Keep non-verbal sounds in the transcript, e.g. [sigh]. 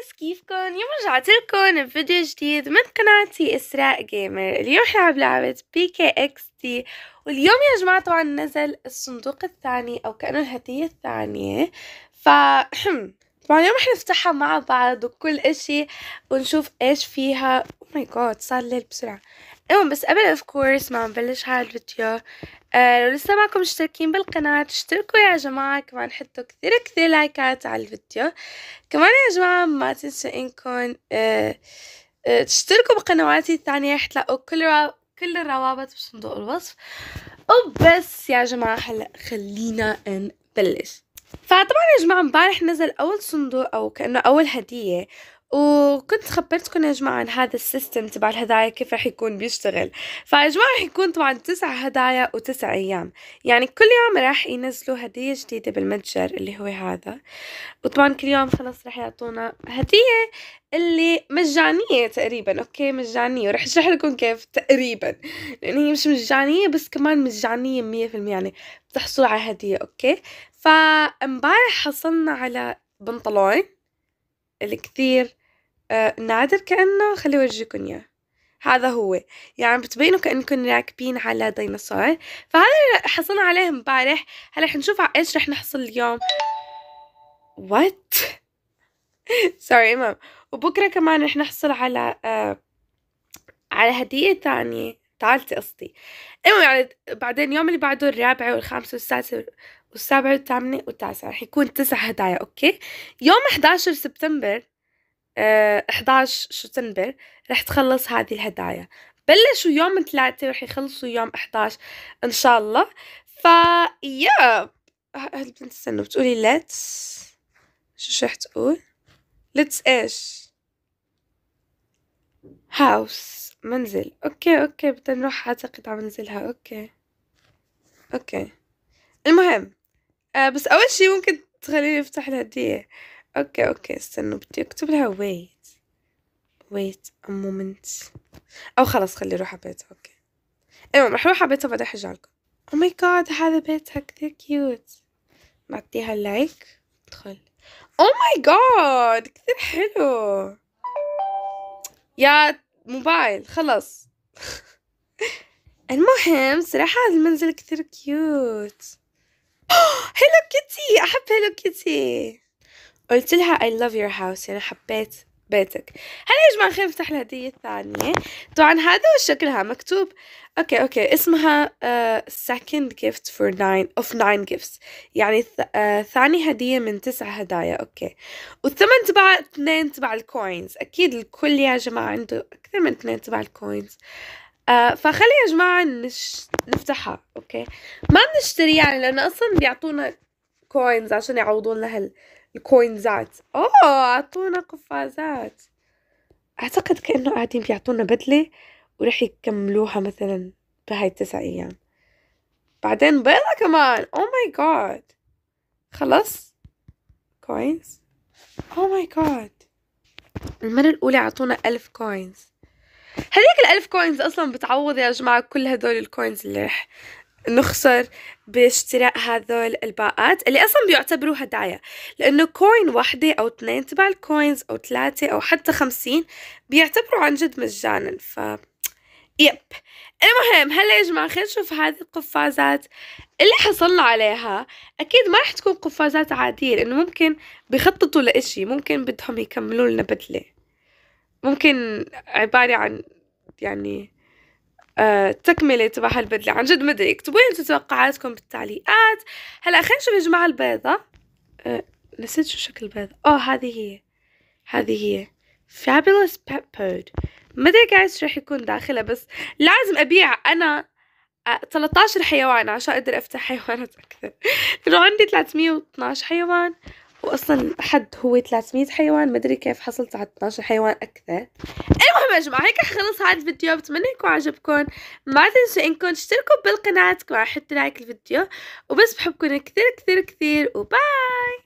جايز كيفكن اليوم رجعت لكم بفيديو جديد من قناتي اسراء جيمر اليوم حنلعب لعبة بي كي اكس تي واليوم يا جماعة طبعا نزل الصندوق الثاني او كأنه الهدية الثانية ف [clears throat] طبعا اليوم رح نفتحها مع بعض وكل اشي ونشوف ايش فيها او ماي جاد صار الليل بسرعة المهم إيوه، بس قبل اوف كورس ما نبلش هذا الفيديو آه، لو لسه معكم مشتركين بالقناة اشتركوا يا جماعة كمان حطوا كثير كثير لايكات على الفيديو كمان يا جماعة ما تنسوا انكم آه، آه، تشتركوا بقنواتي الثانية رح تلاقوا كل كل الروابط بصندوق الوصف وبس يا جماعة هلا خلينا نبلش فطبعا يا جماعة امبارح نزل أول صندوق أو كأنه أول هدية وكنت خبرتكم يا جماعة عن هذا السيستم تبع الهدايا كيف رح يكون بيشتغل فيا جماعة رح يكون طبعا تسع هدايا وتسع أيام يعني كل يوم رح ينزلوا هدية جديدة بالمتجر اللي هو هذا وطبعا كل يوم خلص رح يعطونا هدية اللي مجانية تقريبا اوكي مجانية ورح اشرح لكم كيف تقريبا لان هي مش مجانية بس كمان مجانية مية في المية يعني بتحصلوا على هدية اوكي فامبارح حصلنا على بنطلون اللي كثير آه، نادر كأنه خلي أورجيكم إياه هذا هو يعني بتبينوا كأنكم راكبين على ديناصور فهذا اللي حصلنا عليه امبارح هلا رح نشوف على ايش رح نحصل اليوم وات سوري [laughs] امام وبكره كمان رح نحصل على آه على هدية ثانية تعالت قصدي المهم يعني بعدين اليوم اللي بعده الرابعة والخامسة والسادسة والسابعة والثامنة والتاسعة رح يكون تسع هدايا اوكي يوم 11 سبتمبر 11 شتنبر راح تخلص هذه الهدايا بلشوا يوم ثلاثة راح يخلصوا يوم 11 ان شاء الله فا يا البنت بتستنوا بتقولي لتس شو راح تقول لتس ايش هاوس منزل اوكي اوكي بدنا نروح اعتقد على منزلها اوكي اوكي المهم آه بس اول شي ممكن تخليني افتح الهدية اوكي اوكي استنوا بدي اكتب لها wait wait a moment او خلص خلي روح على بيتها اوكي المهم رح روح على بيتها بعدين احكي لكم او oh ماي جاد هذا بيتها كثير كيوت بعطيها لايك ادخل او ماي جاد كثير حلو يا موبايل خلص [laughs] المهم صراحة هذا المنزل كثير كيوت هيلو كيتي أحب هيلو كيتي قلت لها I love your house يعني حبيت بيتك هلا يا جماعة خلينا نفتح الهدية الثانية طبعا هذا شكلها مكتوب اوكي اوكي اسمها uh, second gift for nine of nine gifts يعني uh, ثاني هدية من تسع هدايا اوكي والثمن تبع اثنين تبع الكوينز اكيد الكل يا جماعة عنده اكثر من اثنين تبع الكوينز آه فخلي يا جماعة نش... نفتحها اوكي ما بنشتري يعني لانه اصلا بيعطونا كوينز عشان يعوضوا لنا هال الكوينزات اوه عطونا قفازات اعتقد كانه قاعدين بيعطونا بدله وراح يكملوها مثلا بهاي التسع ايام بعدين بيضة كمان او ماي جاد خلص كوينز او ماي جاد المرة الأولى عطونا ألف كوينز هذيك الألف كوينز أصلا بتعوض يا جماعة كل هدول الكوينز اللي رح نخسر باشتراء هذول الباقات اللي اصلا بيعتبروا هدايا لانه كوين واحدة او اثنين تبع الكوينز او ثلاثة او حتى خمسين بيعتبروا عن جد مجانا ف يب المهم هلا يا جماعة خلينا نشوف هذه القفازات اللي حصلنا عليها أكيد ما رح تكون قفازات عادية لأنه ممكن بيخططوا لإشي ممكن بدهم يكملوا لنا بدلة ممكن عبارة عن يعني آه، تكملة تبع البدلة عن جد مدري اكتبوا لي توقعاتكم بالتعليقات هلا خلينا نشوف يا جماعة البيضة آه، نسيت شو شكل البيضة اه هذه هي هذه هي fabulous peppered مدري جايز شو رح يكون داخلها بس لازم ابيع انا 13 آه، حيوان عشان اقدر افتح حيوانات اكثر طلعوا عندي 312 حيوان واصلا حد هو 300 حيوان مدري كيف حصلت على 12 حيوان اكثر المهم يا جماعه هيك رح خلص هذا الفيديو بتمنى يكون عجبكم ما تنسوا انكم تشتركوا بالقناه كمان لايك الفيديو وبس بحبكم كثير كثير كثير وباي